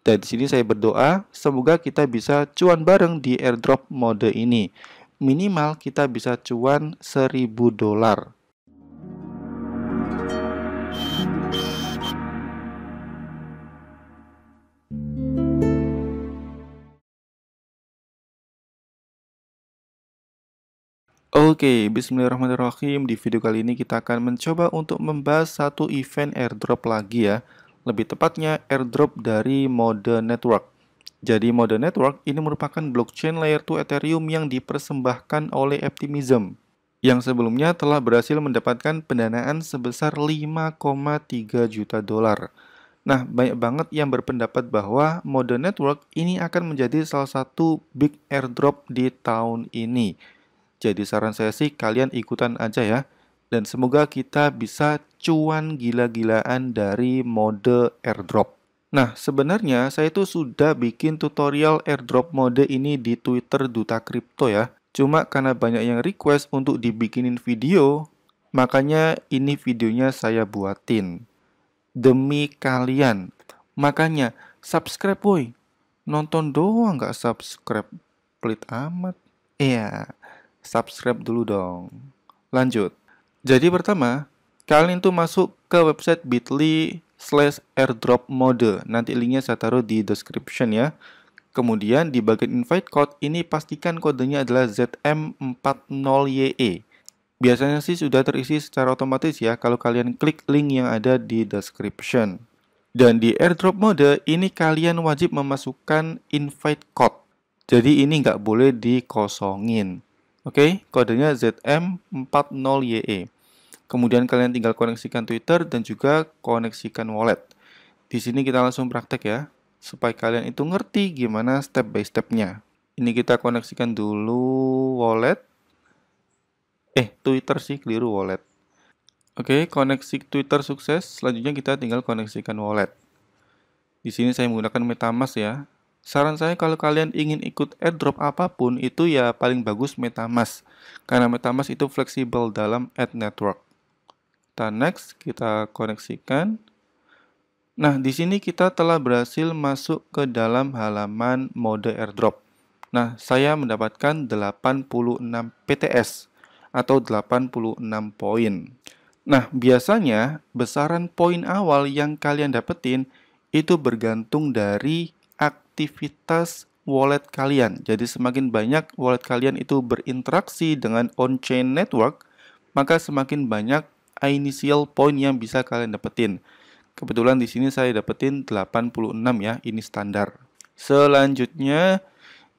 Dan di sini saya berdoa semoga kita bisa cuan bareng di airdrop mode ini. Minimal kita bisa cuan 1000 dolar. Oke, okay, bismillahirrahmanirrahim. Di video kali ini kita akan mencoba untuk membahas satu event airdrop lagi ya lebih tepatnya airdrop dari mode network. Jadi mode network ini merupakan blockchain layer 2 Ethereum yang dipersembahkan oleh Optimism yang sebelumnya telah berhasil mendapatkan pendanaan sebesar 5,3 juta dolar. Nah, banyak banget yang berpendapat bahwa mode network ini akan menjadi salah satu big airdrop di tahun ini. Jadi saran saya sih kalian ikutan aja ya. Dan semoga kita bisa cuan gila-gilaan dari mode airdrop. Nah, sebenarnya saya itu sudah bikin tutorial airdrop mode ini di Twitter Duta Kripto ya. Cuma karena banyak yang request untuk dibikinin video, makanya ini videonya saya buatin. Demi kalian. Makanya, subscribe woi. Nonton doang nggak subscribe. Pelit amat. Iya, subscribe dulu dong. Lanjut. Jadi pertama, kalian tuh masuk ke website bit.ly slash airdrop mode. Nanti linknya saya taruh di description ya. Kemudian di bagian invite code ini pastikan kodenya adalah ZM40YE. Biasanya sih sudah terisi secara otomatis ya kalau kalian klik link yang ada di description. Dan di airdrop mode ini kalian wajib memasukkan invite code. Jadi ini nggak boleh dikosongin. Oke, okay? kodenya ZM40YE. Kemudian kalian tinggal koneksikan Twitter dan juga koneksikan wallet. Di sini kita langsung praktek ya, supaya kalian itu ngerti gimana step by stepnya. Ini kita koneksikan dulu wallet. Eh, Twitter sih, keliru wallet. Oke, koneksi Twitter sukses. Selanjutnya kita tinggal koneksikan wallet. Di sini saya menggunakan MetaMask ya. Saran saya kalau kalian ingin ikut airdrop apapun itu ya paling bagus MetaMask. Karena MetaMask itu fleksibel dalam ad network kita next, kita koneksikan. Nah, di sini kita telah berhasil masuk ke dalam halaman mode airdrop. Nah, saya mendapatkan 86 PTS atau 86 poin. Nah, biasanya besaran poin awal yang kalian dapetin itu bergantung dari aktivitas wallet kalian. Jadi semakin banyak wallet kalian itu berinteraksi dengan on-chain network, maka semakin banyak initial point yang bisa kalian dapetin. Kebetulan di sini saya dapetin 86 ya, ini standar. Selanjutnya,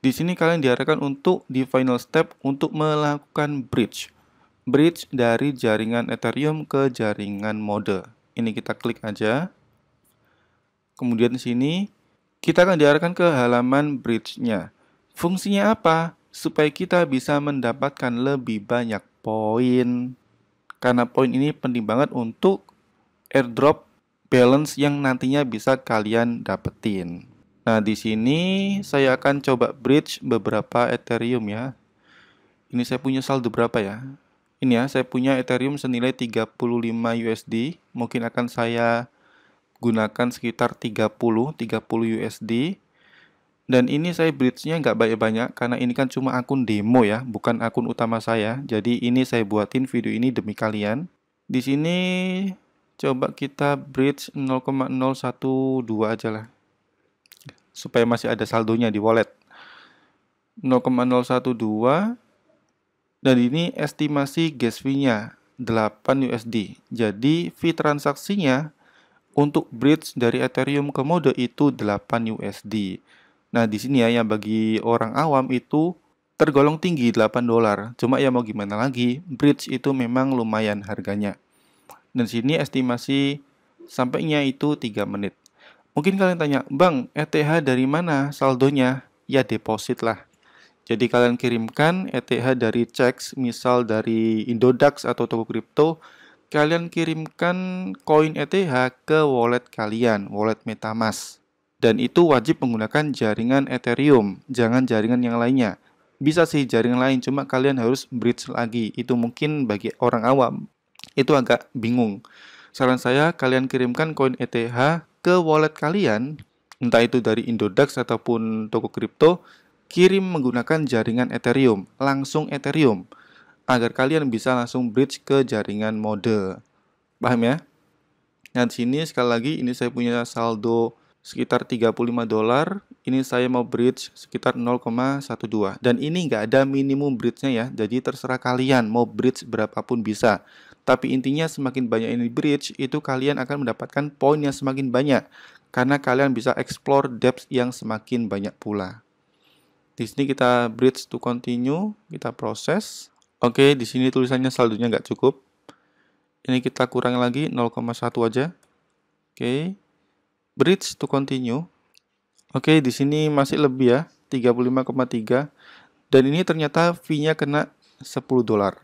di sini kalian diarahkan untuk di final step untuk melakukan bridge. Bridge dari jaringan Ethereum ke jaringan mode. Ini kita klik aja. Kemudian di sini, kita akan diarahkan ke halaman bridge-nya. Fungsinya apa? Supaya kita bisa mendapatkan lebih banyak poin karena poin ini penting banget untuk airdrop balance yang nantinya bisa kalian dapetin. Nah, di sini saya akan coba bridge beberapa Ethereum ya. Ini saya punya saldo berapa ya? Ini ya, saya punya Ethereum senilai 35 USD. Mungkin akan saya gunakan sekitar 30, 30 USD dan ini saya bridge-nya nggak banyak-banyak karena ini kan cuma akun demo ya, bukan akun utama saya. Jadi ini saya buatin video ini demi kalian. Di sini coba kita bridge 0,012 aja lah. Supaya masih ada saldonya di wallet. 0,012 dan ini estimasi gas fee-nya 8 USD. Jadi fee transaksinya untuk bridge dari Ethereum ke mode itu 8 USD. Nah, di sini ya yang bagi orang awam itu tergolong tinggi 8 dolar. Cuma ya mau gimana lagi, bridge itu memang lumayan harganya. Dan sini estimasi sampainya itu 3 menit. Mungkin kalian tanya, "Bang, ETH dari mana saldonya?" Ya deposit lah. Jadi kalian kirimkan ETH dari checks misal dari Indodax atau toko kripto, kalian kirimkan koin ETH ke wallet kalian, wallet MetaMask dan itu wajib menggunakan jaringan Ethereum, jangan jaringan yang lainnya. Bisa sih jaringan lain, cuma kalian harus bridge lagi. Itu mungkin bagi orang awam itu agak bingung. Saran saya kalian kirimkan koin ETH ke wallet kalian, entah itu dari Indodax ataupun toko kripto, kirim menggunakan jaringan Ethereum, langsung Ethereum agar kalian bisa langsung bridge ke jaringan mode. Paham ya? Nah, sini sekali lagi ini saya punya saldo sekitar 35 dolar. Ini saya mau bridge sekitar 0,12. Dan ini nggak ada minimum bridge-nya ya. Jadi terserah kalian mau bridge berapapun bisa. Tapi intinya semakin banyak ini bridge, itu kalian akan mendapatkan poin yang semakin banyak. Karena kalian bisa explore depth yang semakin banyak pula. Di sini kita bridge to continue, kita proses. Oke, di sini tulisannya saldonya nggak cukup. Ini kita kurang lagi 0,1 aja. Oke, bridge to continue. Oke, di sini masih lebih ya, 35,3. Dan ini ternyata fee-nya kena 10 dolar.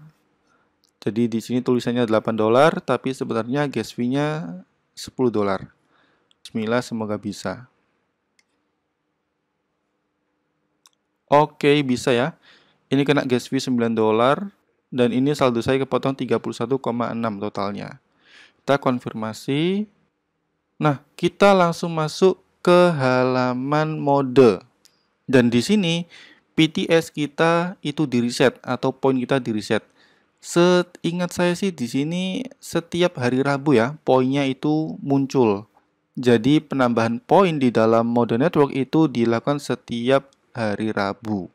Jadi di sini tulisannya 8 dolar, tapi sebenarnya gas fee-nya 10 dolar. Bismillah, semoga bisa. Oke, bisa ya. Ini kena gas fee 9 dolar, dan ini saldo saya kepotong 31,6 totalnya. Kita konfirmasi. Nah, kita langsung masuk ke halaman mode. Dan di sini PTS kita itu di reset atau poin kita di reset. Seingat saya sih di sini setiap hari Rabu ya, poinnya itu muncul. Jadi penambahan poin di dalam mode network itu dilakukan setiap hari Rabu.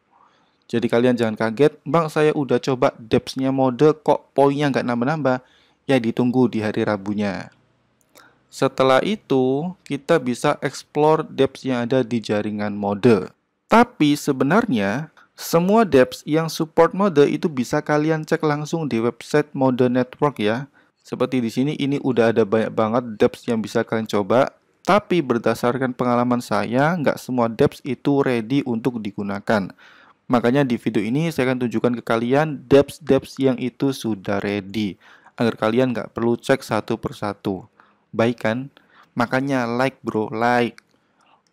Jadi kalian jangan kaget, bang saya udah coba depth nya mode kok poinnya nggak nambah-nambah. Ya ditunggu di hari Rabunya. Setelah itu, kita bisa explore depths yang ada di jaringan mode. Tapi sebenarnya, semua depths yang support mode itu bisa kalian cek langsung di website mode network ya. Seperti di sini, ini udah ada banyak banget depths yang bisa kalian coba. Tapi berdasarkan pengalaman saya, nggak semua depths itu ready untuk digunakan. Makanya di video ini saya akan tunjukkan ke kalian depths depth yang itu sudah ready. Agar kalian nggak perlu cek satu persatu. Baik kan? Makanya like bro, like.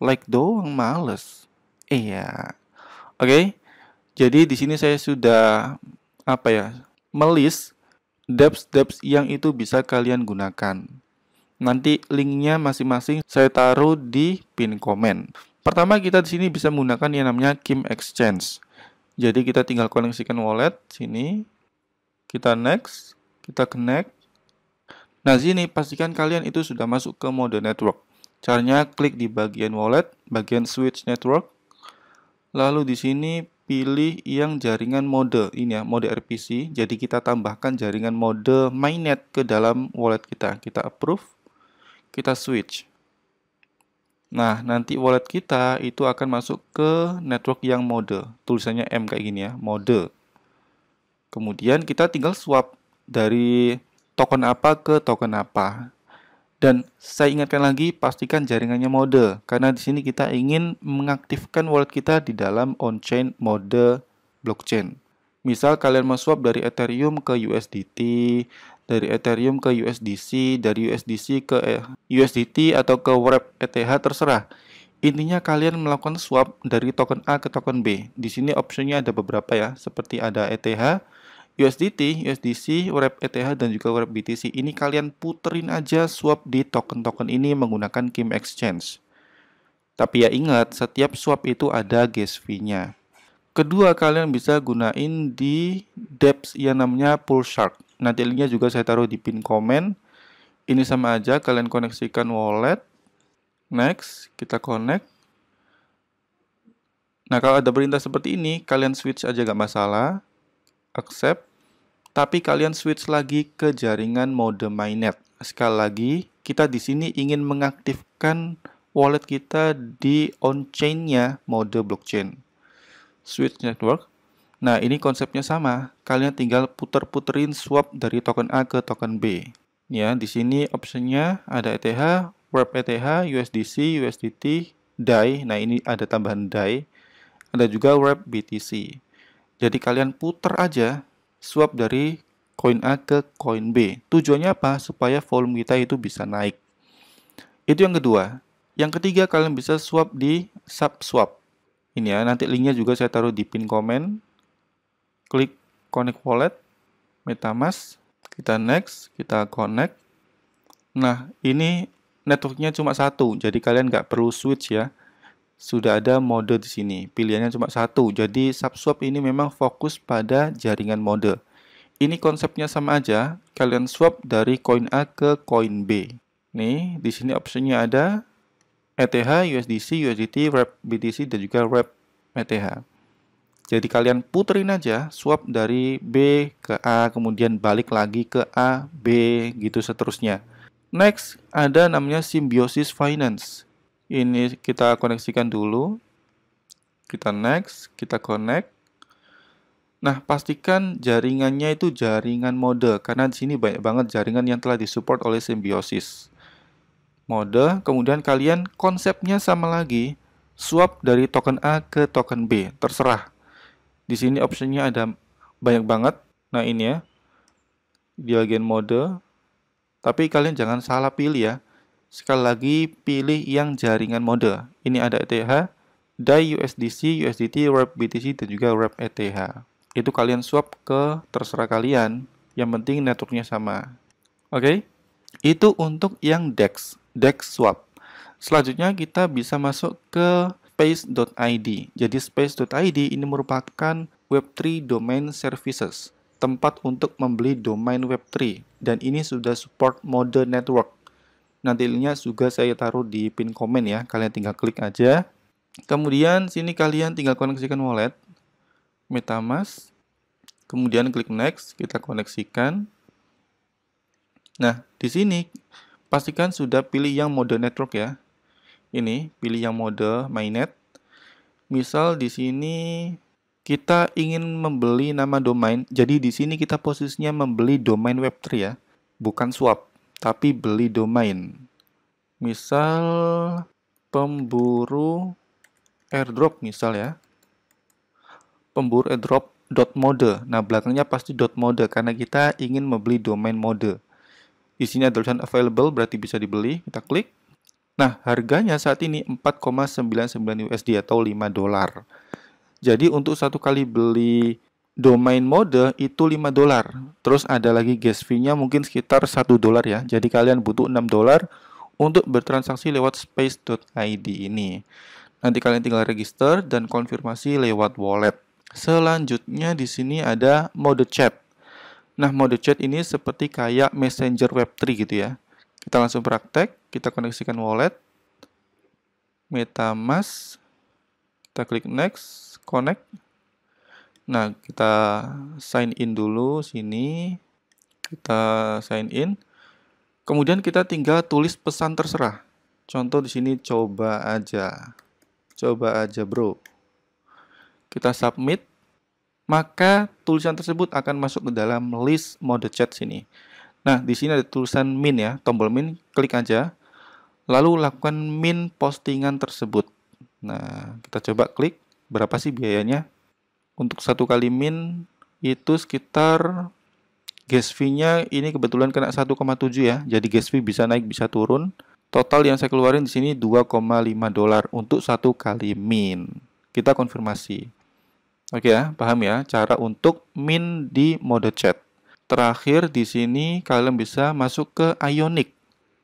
Like doang males. Iya. Oke. Okay? Jadi di sini saya sudah apa ya? Melis depth-depth yang itu bisa kalian gunakan. Nanti linknya masing-masing saya taruh di pin komen. Pertama kita di sini bisa menggunakan yang namanya Kim Exchange. Jadi kita tinggal koneksikan wallet sini. Kita next, kita connect. Nah, sini pastikan kalian itu sudah masuk ke mode network. Caranya klik di bagian wallet, bagian switch network. Lalu di sini pilih yang jaringan mode ini ya, mode RPC. Jadi kita tambahkan jaringan mode mainnet ke dalam wallet kita. Kita approve, kita switch. Nah, nanti wallet kita itu akan masuk ke network yang mode. Tulisannya M kayak gini ya, mode. Kemudian kita tinggal swap dari token apa ke token apa. Dan saya ingatkan lagi, pastikan jaringannya mode, karena di sini kita ingin mengaktifkan wallet kita di dalam on-chain mode blockchain. Misal kalian mau swap dari Ethereum ke USDT, dari Ethereum ke USDC, dari USDC ke eh, USDT atau ke Wrap ETH terserah. Intinya kalian melakukan swap dari token A ke token B. Di sini opsinya ada beberapa ya, seperti ada ETH, USDT, USDC, WRAP ETH dan juga WRAP BTC ini kalian puterin aja swap di token-token ini menggunakan Kim Exchange. Tapi ya ingat, setiap swap itu ada gas fee-nya. Kedua, kalian bisa gunain di DEPS yang namanya Pool Shark. Nanti linknya juga saya taruh di pin komen. Ini sama aja, kalian koneksikan wallet. Next, kita connect. Nah, kalau ada perintah seperti ini, kalian switch aja gak masalah accept, tapi kalian switch lagi ke jaringan mode mainnet. Sekali lagi, kita di sini ingin mengaktifkan wallet kita di on-chain-nya mode blockchain. Switch network. Nah, ini konsepnya sama. Kalian tinggal puter-puterin swap dari token A ke token B. Ya, di sini optionnya ada ETH, wrap ETH, USDC, USDT, DAI. Nah, ini ada tambahan DAI. Ada juga wrap BTC. Jadi kalian putar aja swap dari koin A ke koin B. Tujuannya apa? Supaya volume kita itu bisa naik. Itu yang kedua. Yang ketiga kalian bisa swap di sub swap. Ini ya, nanti linknya juga saya taruh di pin komen. Klik connect wallet, metamask, kita next, kita connect. Nah, ini networknya cuma satu, jadi kalian nggak perlu switch ya sudah ada mode di sini. Pilihannya cuma satu. Jadi subswap ini memang fokus pada jaringan mode. Ini konsepnya sama aja. Kalian swap dari koin A ke koin B. Nih, di sini opsinya ada ETH, USDC, USDT, wrap BTC dan juga wrap ETH. Jadi kalian puterin aja swap dari B ke A kemudian balik lagi ke A, B gitu seterusnya. Next ada namanya Symbiosis Finance ini kita koneksikan dulu kita next kita connect Nah, pastikan jaringannya itu jaringan mode, karena di sini banyak banget jaringan yang telah disupport oleh simbiosis. Mode, kemudian kalian konsepnya sama lagi, swap dari token A ke token B, terserah. Di sini optionnya ada banyak banget, nah ini ya, di bagian mode, tapi kalian jangan salah pilih ya, Sekali lagi, pilih yang jaringan mode. Ini ada ETH, DAI USDC, USDT, WRAP BTC, dan juga WRAP ETH. Itu kalian swap ke terserah kalian. Yang penting networknya sama. Oke, okay? itu untuk yang DEX, DEX swap. Selanjutnya kita bisa masuk ke space.id. Jadi space.id ini merupakan Web3 Domain Services, tempat untuk membeli domain Web3. Dan ini sudah support mode network. Nanti linknya juga saya taruh di pin komen ya. Kalian tinggal klik aja. Kemudian sini kalian tinggal koneksikan wallet MetaMask. Kemudian klik next, kita koneksikan. Nah, di sini pastikan sudah pilih yang mode network ya. Ini pilih yang mode mainnet. Misal di sini kita ingin membeli nama domain. Jadi di sini kita posisinya membeli domain web3 ya, bukan swap tapi beli domain. Misal pemburu airdrop misal ya. Pemburu airdrop dot .mode. Nah, belakangnya pasti dot .mode karena kita ingin membeli domain mode. Di sini ada tulisan available berarti bisa dibeli. Kita klik. Nah, harganya saat ini 4,99 USD atau 5 dolar. Jadi untuk satu kali beli domain mode itu 5 dolar. Terus ada lagi gas fee-nya mungkin sekitar 1 dolar ya. Jadi kalian butuh 6 dolar untuk bertransaksi lewat space.id ini. Nanti kalian tinggal register dan konfirmasi lewat wallet. Selanjutnya di sini ada mode chat. Nah, mode chat ini seperti kayak messenger web3 gitu ya. Kita langsung praktek, kita koneksikan wallet, metamask, kita klik next, connect, Nah, kita sign in dulu sini. Kita sign in. Kemudian kita tinggal tulis pesan terserah. Contoh di sini coba aja. Coba aja, Bro. Kita submit. Maka tulisan tersebut akan masuk ke dalam list mode chat sini. Nah, di sini ada tulisan min ya, tombol min, klik aja. Lalu lakukan min postingan tersebut. Nah, kita coba klik berapa sih biayanya? untuk satu kali min itu sekitar gas fee-nya ini kebetulan kena 1,7 ya. Jadi gas fee bisa naik bisa turun. Total yang saya keluarin di sini 2,5 dolar untuk satu kali min. Kita konfirmasi. Oke ya, paham ya cara untuk min di mode chat. Terakhir di sini kalian bisa masuk ke Ionic.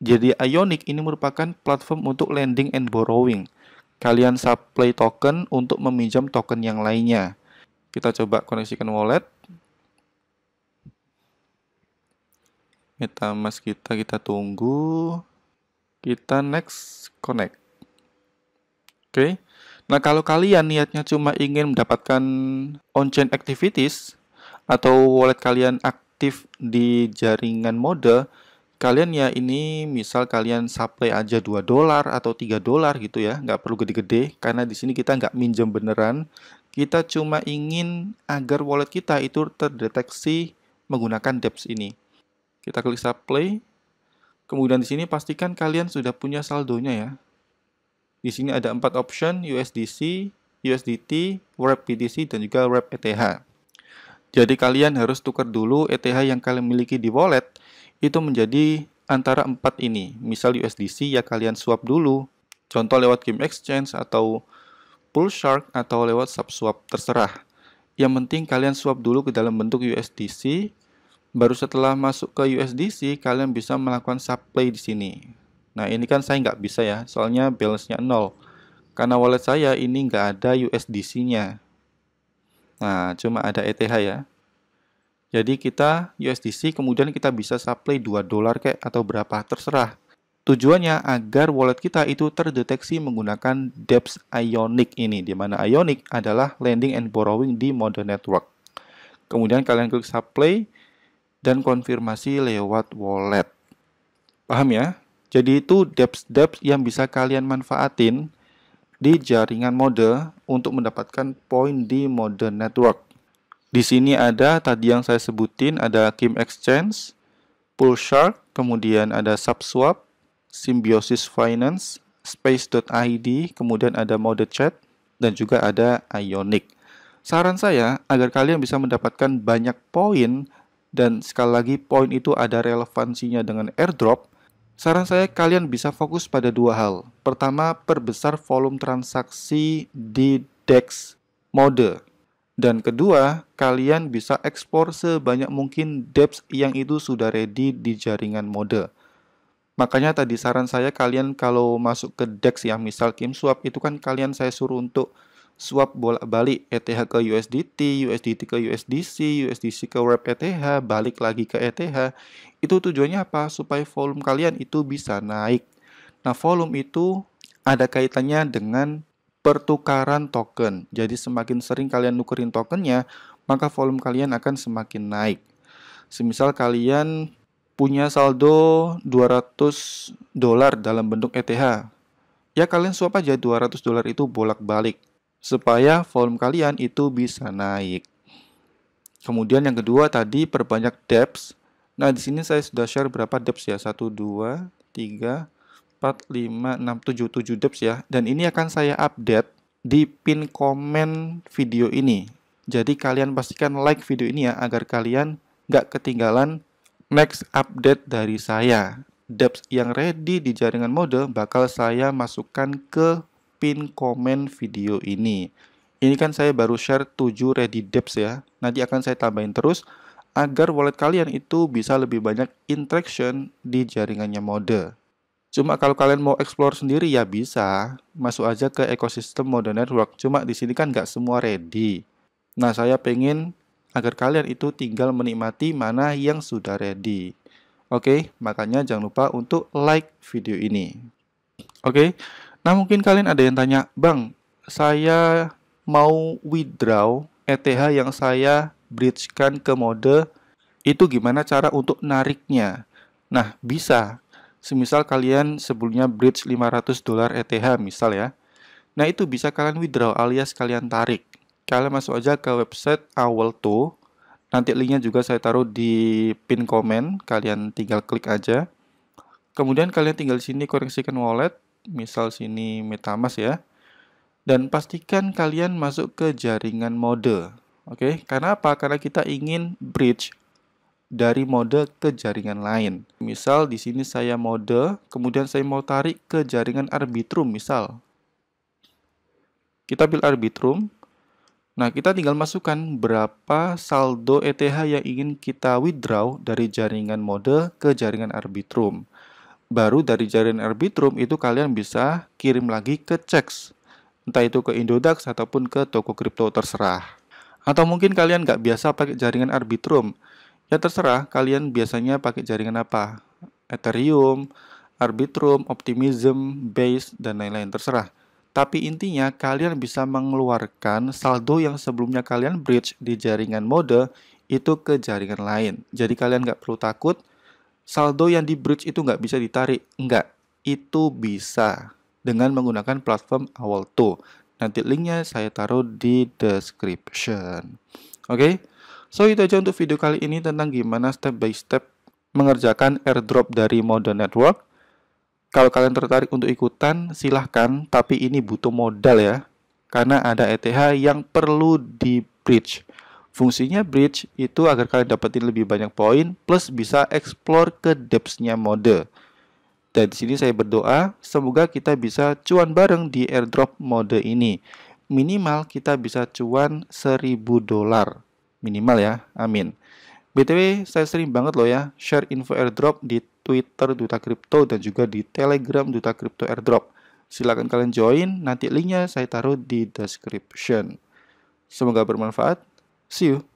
Jadi Ionic ini merupakan platform untuk lending and borrowing. Kalian supply token untuk meminjam token yang lainnya. Kita coba koneksikan wallet. MetaMask kita kita tunggu. Kita next connect. Oke. Okay. Nah, kalau kalian niatnya cuma ingin mendapatkan on-chain activities atau wallet kalian aktif di jaringan mode, kalian ya ini misal kalian supply aja 2 dolar atau tiga dolar gitu ya, nggak perlu gede-gede karena di sini kita nggak minjem beneran, kita cuma ingin agar wallet kita itu terdeteksi menggunakan DEPS ini. Kita klik supply. Kemudian di sini pastikan kalian sudah punya saldonya ya. Di sini ada empat option USDC, USDT, Wrap BTC dan juga Wrap ETH. Jadi kalian harus tukar dulu ETH yang kalian miliki di wallet itu menjadi antara empat ini. Misal USDC ya kalian swap dulu. Contoh lewat game exchange atau Pool Shark atau lewat swap-swap, terserah. Yang penting kalian swap dulu ke dalam bentuk USDC, baru setelah masuk ke USDC, kalian bisa melakukan supply di sini. Nah ini kan saya nggak bisa ya, soalnya balance-nya nol. Karena wallet saya ini nggak ada USDC-nya. Nah, cuma ada ETH ya. Jadi kita USDC kemudian kita bisa supply 2 dolar kayak atau berapa, terserah. Tujuannya agar wallet kita itu terdeteksi menggunakan DEPS Ionic ini, di mana Ionic adalah lending and borrowing di mode network. Kemudian kalian klik supply dan konfirmasi lewat wallet. Paham ya? Jadi itu DEPS-DEPS yang bisa kalian manfaatin di jaringan mode untuk mendapatkan poin di mode network. Di sini ada tadi yang saya sebutin ada Kim Exchange, Pool Shark, kemudian ada Subswap, Symbiosis Finance, space.id, kemudian ada mode chat, dan juga ada Ionic. Saran saya agar kalian bisa mendapatkan banyak poin dan sekali lagi poin itu ada relevansinya dengan airdrop, saran saya kalian bisa fokus pada dua hal. Pertama, perbesar volume transaksi di DEX mode. Dan kedua, kalian bisa ekspor sebanyak mungkin DEX yang itu sudah ready di jaringan mode. Makanya tadi saran saya kalian kalau masuk ke DEX ya, misal Kim Swap itu kan kalian saya suruh untuk swap bolak-balik ETH ke USDT, USDT ke USDC, USDC ke wrap ETH, balik lagi ke ETH. Itu tujuannya apa? Supaya volume kalian itu bisa naik. Nah, volume itu ada kaitannya dengan pertukaran token. Jadi semakin sering kalian nukerin tokennya, maka volume kalian akan semakin naik. Semisal kalian punya saldo 200 dolar dalam bentuk ETH. Ya kalian swap aja 200 dolar itu bolak-balik supaya volume kalian itu bisa naik. Kemudian yang kedua tadi perbanyak depths. Nah, di sini saya sudah share berapa depths ya? 1 2 3 4 5 6 7 7 depths ya. Dan ini akan saya update di pin komen video ini. Jadi kalian pastikan like video ini ya agar kalian nggak ketinggalan Next update dari saya. Depth yang ready di jaringan mode bakal saya masukkan ke pin komen video ini. Ini kan saya baru share 7 ready depths ya. Nanti akan saya tambahin terus agar wallet kalian itu bisa lebih banyak interaction di jaringannya mode. Cuma kalau kalian mau explore sendiri ya bisa, masuk aja ke ekosistem mode network. Cuma di sini kan nggak semua ready. Nah saya pengen agar kalian itu tinggal menikmati mana yang sudah ready. Oke, makanya jangan lupa untuk like video ini. Oke, nah mungkin kalian ada yang tanya, Bang, saya mau withdraw ETH yang saya bridgekan ke mode, itu gimana cara untuk nariknya? Nah, bisa. Semisal kalian sebelumnya bridge 500 dolar ETH misal ya. Nah, itu bisa kalian withdraw alias kalian tarik kalian masuk aja ke website awal tuh nanti linknya juga saya taruh di pin komen kalian tinggal klik aja kemudian kalian tinggal di sini koreksikan wallet misal sini metamask ya dan pastikan kalian masuk ke jaringan mode oke okay? karena apa karena kita ingin bridge dari mode ke jaringan lain. Misal di sini saya mode, kemudian saya mau tarik ke jaringan Arbitrum misal. Kita pilih Arbitrum, Nah, kita tinggal masukkan berapa saldo ETH yang ingin kita withdraw dari jaringan mode ke jaringan Arbitrum. Baru dari jaringan Arbitrum itu kalian bisa kirim lagi ke checks. Entah itu ke Indodax ataupun ke toko kripto terserah. Atau mungkin kalian nggak biasa pakai jaringan Arbitrum. Ya terserah kalian biasanya pakai jaringan apa. Ethereum, Arbitrum, Optimism, Base, dan lain-lain terserah tapi intinya kalian bisa mengeluarkan saldo yang sebelumnya kalian bridge di jaringan mode itu ke jaringan lain. Jadi kalian nggak perlu takut saldo yang di bridge itu nggak bisa ditarik. Nggak, itu bisa dengan menggunakan platform awal tuh. Nanti linknya saya taruh di description. Oke, okay? so itu aja untuk video kali ini tentang gimana step by step mengerjakan airdrop dari mode network. Kalau kalian tertarik untuk ikutan, silahkan. Tapi ini butuh modal ya. Karena ada ETH yang perlu di bridge. Fungsinya bridge itu agar kalian dapetin lebih banyak poin plus bisa explore ke depths-nya mode. Dan di sini saya berdoa semoga kita bisa cuan bareng di airdrop mode ini. Minimal kita bisa cuan 1000 dolar. Minimal ya, amin. BTW saya sering banget loh ya share info airdrop di Twitter Duta Kripto dan juga di Telegram Duta Kripto Airdrop. Silahkan kalian join, nanti linknya saya taruh di description. Semoga bermanfaat. See you.